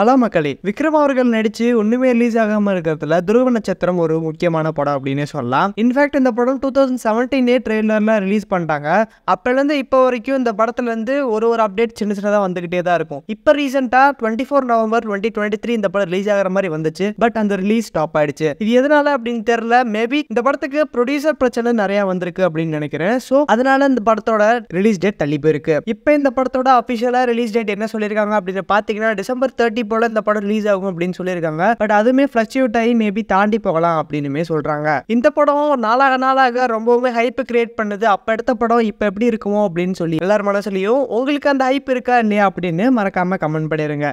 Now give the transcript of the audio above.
hello மக்களே விக்ரம் அவர்கள் நடிச்சு ஒண்ணுமே ரிலீஸ் ஆகாம இருக்கிறதுல துருவ நட்சத்திரம் ஒரு முக்கியமான படம் அப்படின்னு சொல்லலாம் இன்ஃபேக்ட் இந்த படம் டூ தௌசண்ட் செவன்டீனே ட்ரெய்லர்லாம் ரிலீஸ் பண்ணிட்டாங்க அப்போலேருந்து இப்போ வரைக்கும் இந்த படத்துல இருந்து ஒரு ஒரு அப்டேட் சின்ன சின்னதாக வந்துகிட்டே தான் இருக்கும் இப்போ ரீசெண்டாக twenty four November twenty twenty three இந்த படம் ரிலீஸ் ஆகிற மாதிரி வந்துச்சு பட் அந்த ரிலீஸ் ஸ்டாப் ஆயிடுச்சு இது எதனால அப்படின்னு தெரியல மேபி இந்த படத்துக்கு ப்ரொடியூசர் பிரச்சனை நிறையா வந்திருக்கு அப்படின்னு நினைக்கிறேன் ஸோ அதனால இந்த படத்தோட ரிலீஸ் டேட் தள்ளி போயிருக்கு இப்போ இந்த படத்தோட அஃபிஷியலாக ரிலீஸ் டேட் என்ன சொல்லியிருக்காங்க அப்படின்னு பார்த்தீங்கன்னா டிசம்பர் தேர்ட்டி போல இந்த படம் ரிலீஸ் ஆகும் அப்படின்னு சொல்லியிருக்காங்க பட் அதுவுமே ஃப்ளக்சுவேட் ஆகி மேபி தாண்டி போகலாம் அப்படின்னுமே சொல்கிறாங்க இந்த படம் நாளாக நாளாக ரொம்பவுமே ஹைப் கிரியேட் பண்ணுது அப்போ எடுத்த படம் இப்போ எப்படி இருக்குமோ அப்படின்னு சொல்லி எல்லார் மனசுலயும் உங்களுக்கு அந்த ஹைப் இருக்கா இல்லையா அப்படின்னு மறக்காமல் கமெண்ட் பண்ணிடுங்க